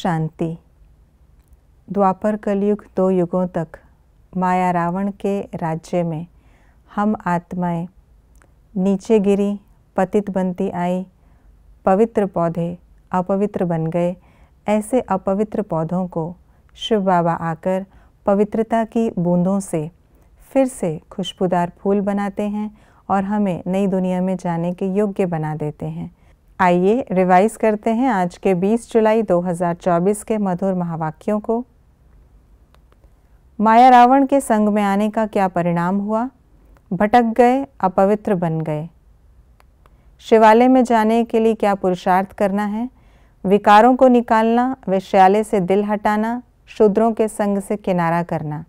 शांति द्वापर कलयुग दो युगों तक माया रावण के राज्य में हम आत्माएं नीचे गिरी पतित बनती आई पवित्र पौधे अपवित्र बन गए ऐसे अपवित्र पौधों को शिव बाबा आकर पवित्रता की बूंदों से फिर से खुशबूदार फूल बनाते हैं और हमें नई दुनिया में जाने के योग्य बना देते हैं आइए रिवाइज करते हैं आज के 20 जुलाई 2024 के मधुर महावाक्यों को माया रावण के संग में आने का क्या परिणाम हुआ भटक गए अपवित्र बन गए शिवालय में जाने के लिए क्या पुरुषार्थ करना है विकारों को निकालना वैश्यालय से दिल हटाना शूद्रों के संग से किनारा करना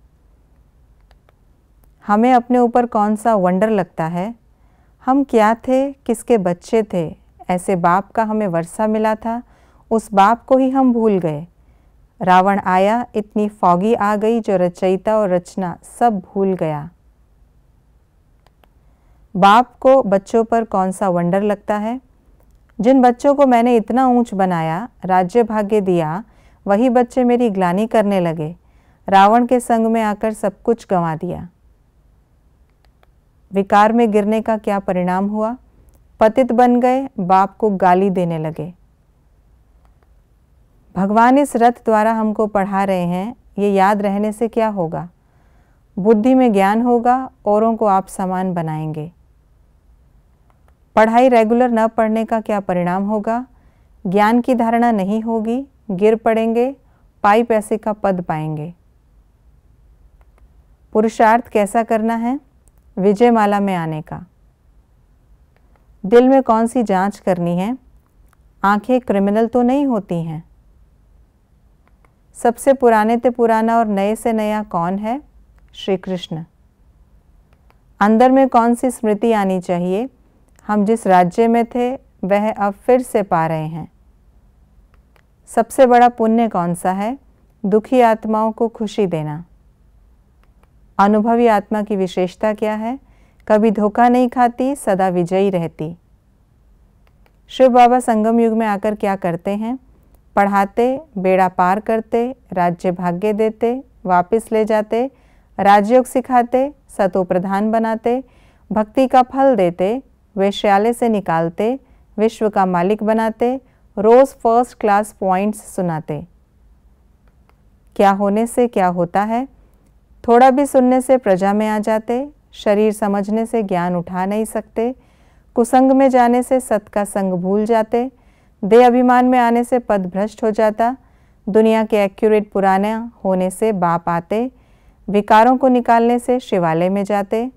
हमें अपने ऊपर कौन सा वंडर लगता है हम क्या थे किसके बच्चे थे ऐसे बाप का हमें वर्षा मिला था उस बाप को ही हम भूल गए रावण आया इतनी फौगी आ गई जो रचयिता और रचना सब भूल गया बाप को बच्चों पर कौन सा वंडर लगता है जिन बच्चों को मैंने इतना ऊंच बनाया राज्य भाग्य दिया वही बच्चे मेरी ग्लानी करने लगे रावण के संग में आकर सब कुछ गंवा दिया विकार में गिरने का क्या परिणाम हुआ पतित बन गए बाप को गाली देने लगे भगवान इस रथ द्वारा हमको पढ़ा रहे हैं ये याद रहने से क्या होगा बुद्धि में ज्ञान होगा औरों को आप समान बनाएंगे पढ़ाई रेगुलर न पढ़ने का क्या परिणाम होगा ज्ञान की धारणा नहीं होगी गिर पड़ेंगे पाई पैसे का पद पाएंगे पुरुषार्थ कैसा करना है विजयमाला में आने का दिल में कौन सी जांच करनी है आंखें क्रिमिनल तो नहीं होती हैं सबसे पुराने से पुराना और नए से नया कौन है श्री कृष्ण अंदर में कौन सी स्मृति आनी चाहिए हम जिस राज्य में थे वह अब फिर से पा रहे हैं सबसे बड़ा पुण्य कौन सा है दुखी आत्माओं को खुशी देना अनुभवी आत्मा की विशेषता क्या है कभी धोखा नहीं खाती सदा विजयी रहती शिव बाबा संगम युग में आकर क्या करते हैं पढ़ाते बेड़ा पार करते राज्य भाग्य देते वापस ले जाते राजयोग सिखाते सतो प्रधान बनाते भक्ति का फल देते वैश्यालय से निकालते विश्व का मालिक बनाते रोज़ फर्स्ट क्लास पॉइंट्स सुनाते क्या होने से क्या होता है थोड़ा भी सुनने से प्रजा में आ जाते शरीर समझने से ज्ञान उठा नहीं सकते कुसंग में जाने से सत का संग भूल जाते दे अभिमान में आने से पद भ्रष्ट हो जाता दुनिया के एक्यूरेट पुराने होने से बाप आते विकारों को निकालने से शिवालय में जाते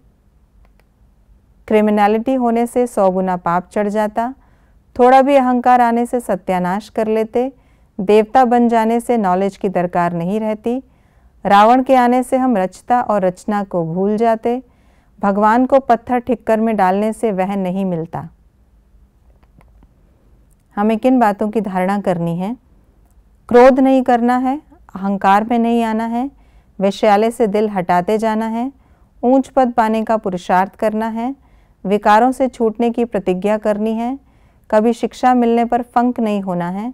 क्रिमिनलिटी होने से सौ गुना पाप चढ़ जाता थोड़ा भी अहंकार आने से सत्यानाश कर लेते देवता बन जाने से नॉलेज की दरकार नहीं रहती रावण के आने से हम रचता और रचना को भूल जाते भगवान को पत्थर ठिक्कर में डालने से वह नहीं मिलता हमें किन बातों की धारणा करनी है क्रोध नहीं करना है अहंकार में नहीं आना है वैश्यालय से दिल हटाते जाना है ऊंच पद पाने का पुरुषार्थ करना है विकारों से छूटने की प्रतिज्ञा करनी है कभी शिक्षा मिलने पर फंक नहीं होना है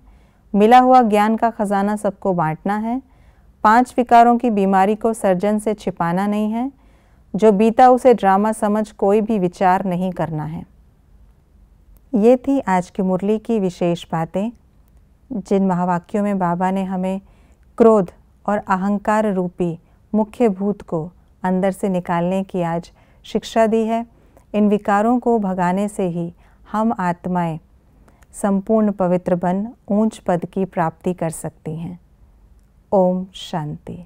मिला हुआ ज्ञान का खजाना सबको बांटना है पांच विकारों की बीमारी को सर्जन से छिपाना नहीं है जो बीता उसे ड्रामा समझ कोई भी विचार नहीं करना है ये थी आज की मुरली की विशेष बातें जिन महावाक्यों में बाबा ने हमें क्रोध और अहंकार रूपी मुख्य भूत को अंदर से निकालने की आज शिक्षा दी है इन विकारों को भगाने से ही हम आत्माएं संपूर्ण पवित्र बन ऊंच पद की प्राप्ति कर सकती हैं ओम शांति